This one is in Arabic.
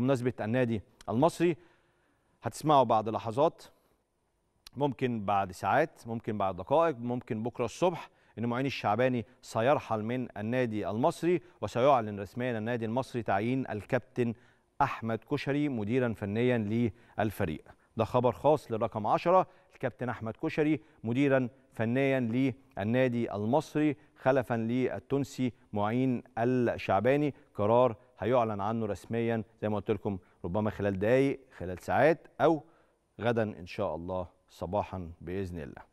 بمناسبة النادي المصري هتسمعوا بعد لحظات ممكن بعد ساعات ممكن بعد دقائق ممكن بكرة الصبح ان معين الشعباني سيرحل من النادي المصري وسيعلن رسميا النادي المصري تعيين الكابتن احمد كشري مديرا فنيا للفريق ده خبر خاص للرقم 10 الكابتن احمد كشري مديرا فنيا للنادي المصري خلفا للتونسي معين الشعباني قرار هيعلن عنه رسميا زي ما قلت لكم ربما خلال دقائق خلال ساعات او غدا ان شاء الله صباحا باذن الله